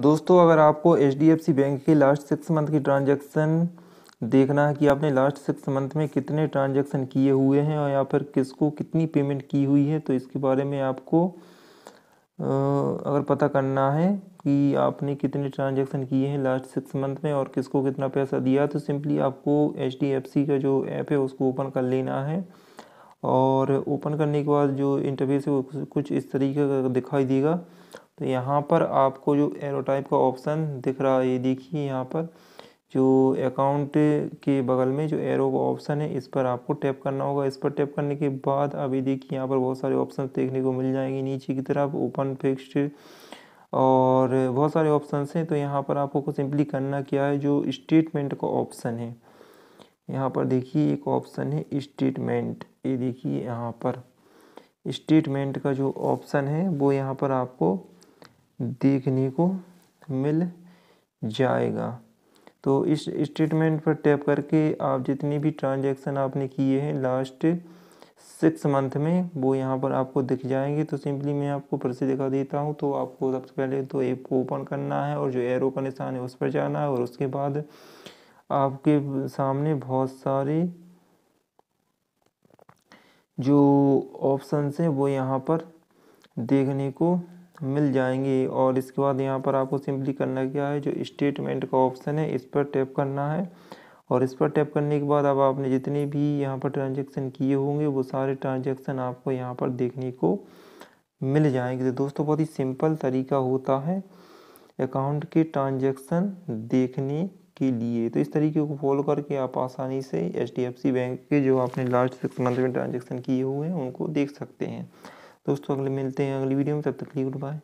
दोस्तों अगर आपको एच बैंक के लास्ट सिक्स मंथ की ट्रांजेक्शन देखना है कि आपने लास्ट सिक्स मंथ में कितने ट्रांजेक्शन किए हुए हैं और या फिर किसको कितनी पेमेंट की हुई है तो इसके बारे में आपको अगर पता करना है कि आपने कितने ट्रांजेक्शन किए हैं लास्ट सिक्स मंथ में और किसको कितना पैसा दिया तो सिंपली आपको एच का जो ऐप है उसको ओपन कर लेना है और ओपन करने के बाद जो इंटरव्यू है वो कुछ इस तरीके का दिखाई देगा तो यहाँ पर आपको जो एरो टाइप का ऑप्शन दिख रहा है ये देखिए यहाँ पर जो अकाउंट के बगल में जो एरो का ऑप्शन है इस पर आपको टैप करना होगा इस पर टैप करने के बाद अभी देखिए यहाँ पर बहुत सारे ऑप्शन देखने को मिल जाएंगे नीचे की तरफ ओपन फिक्स्ड और बहुत सारे ऑप्शन हैं तो यहाँ पर आपको सिंपली करना क्या है जो स्टेटमेंट का ऑप्शन है यहाँ पर देखिए एक ऑप्शन है स्टेटमेंट ये देखिए यहाँ पर स्टेटमेंट का जो ऑप्शन है वो यहाँ पर आपको देखने को मिल जाएगा तो इस स्टेटमेंट पर टैप करके आप जितनी भी ट्रांजैक्शन आपने किए हैं लास्ट सिक्स मंथ में वो यहाँ पर आपको दिख जाएंगे तो सिंपली मैं आपको फिर से दिखा देता हूँ तो आपको सबसे पहले तो ऐप को ओपन करना है और जो एरो का निशान है उस पर जाना है और उसके बाद आपके सामने बहुत सारे जो ऑप्शन हैं वो यहाँ पर देखने को मिल जाएंगी और इसके बाद यहाँ पर आपको सिंपली करना क्या है जो स्टेटमेंट का ऑप्शन है इस पर टैप करना है और इस पर टैप करने के बाद अब आपने जितने भी यहाँ पर ट्रांजेक्शन किए होंगे वो सारे ट्रांजेक्शन आपको यहाँ पर देखने को मिल जाएंगे तो दोस्तों बहुत ही सिंपल तरीका होता है अकाउंट के ट्रांजेक्शन देखने के लिए तो इस तरीके को फॉलो करके आप आसानी से एच बैंक के जो आपने लास्ट सिक्स मंथ में ट्रांजेक्शन किए हुए हैं उनको देख सकते हैं दोस्तों अगले मिलते हैं अगली वीडियो में तब तक लिए गुड बाय